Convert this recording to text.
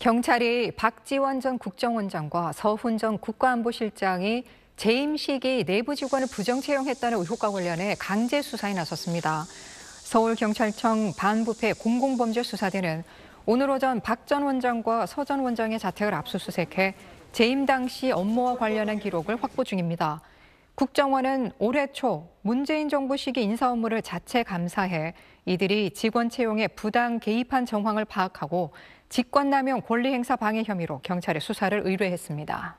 경찰이 박지원 전 국정원장과 서훈 전 국가안보실장이 재임 시기 내부 직원을 부정 채용했다는 의혹과 관련해 강제 수사에 나섰습니다. 서울경찰청 반부패 공공범죄수사대는 오늘 오전 박 전 원장과 서 전 원장의 자택을 압수수색해 재임 당시 업무와 관련한 기록을 확보 중입니다. 국정원은 올해 초 문재인 정부 시기 인사 업무를 자체 감사해 이들이 직원 채용에 부당 개입한 정황을 파악하고 직권남용 권리행사 방해 혐의로 경찰에 수사를 의뢰했습니다.